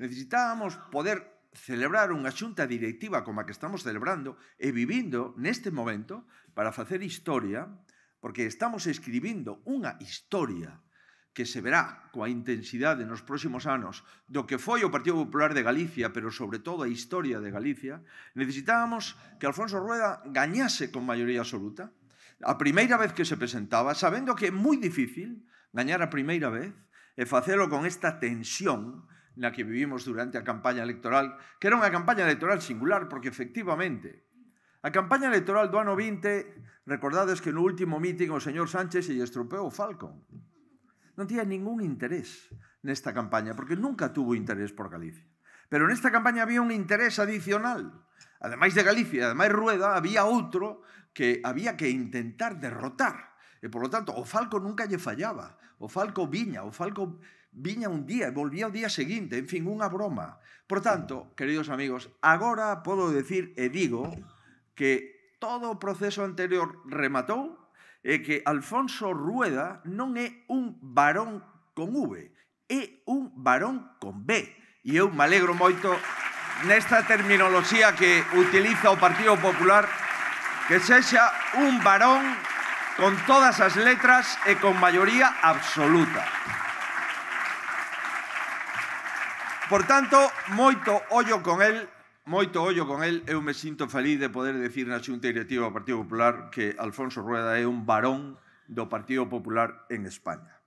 Necesitábamos poder celebrar unha xunta directiva como a que estamos celebrando e vivindo neste momento para facer historia, porque estamos escribindo unha historia que se verá coa intensidade nos próximos anos do que foi o Partido Popular de Galicia, pero sobre todo a historia de Galicia, necesitábamos que Alfonso Rueda gañase con maioría absoluta. A primeira vez que se presentaba, sabendo que é moi difícil gañar a primeira vez e facelo con esta tensión na que vivimos durante a campaña electoral, que era unha campaña electoral singular, porque efectivamente a campaña electoral do ano 20, recordades que no último mítin o señor Sánchez se estropeou o Falcon. Non tía ningún interés nesta campaña, porque nunca tuvo interés por Galicia. Pero nesta campaña había un interés adicional. Ademais de Galicia, ademais Rueda, había outro que había que intentar derrotar. E, por lo tanto, o Falco nunca lle fallaba. O Falco viña, o Falco viña un día e volvía o día seguinte, en fin, unha broma. Por tanto, queridos amigos, agora podo decir e digo que todo o proceso anterior rematou e que Alfonso Rueda non é un varón con V, é un varón con B. E eu me alegro moito nesta terminoloxía que utiliza o Partido Popular que sexa un varón con todas as letras e con maioría absoluta. Por tanto, moito ollo con el, moito ollo con el, eu me sinto feliz de poder decir na Xunta Directiva do Partido Popular que Alfonso Rueda é un varón do Partido Popular en España.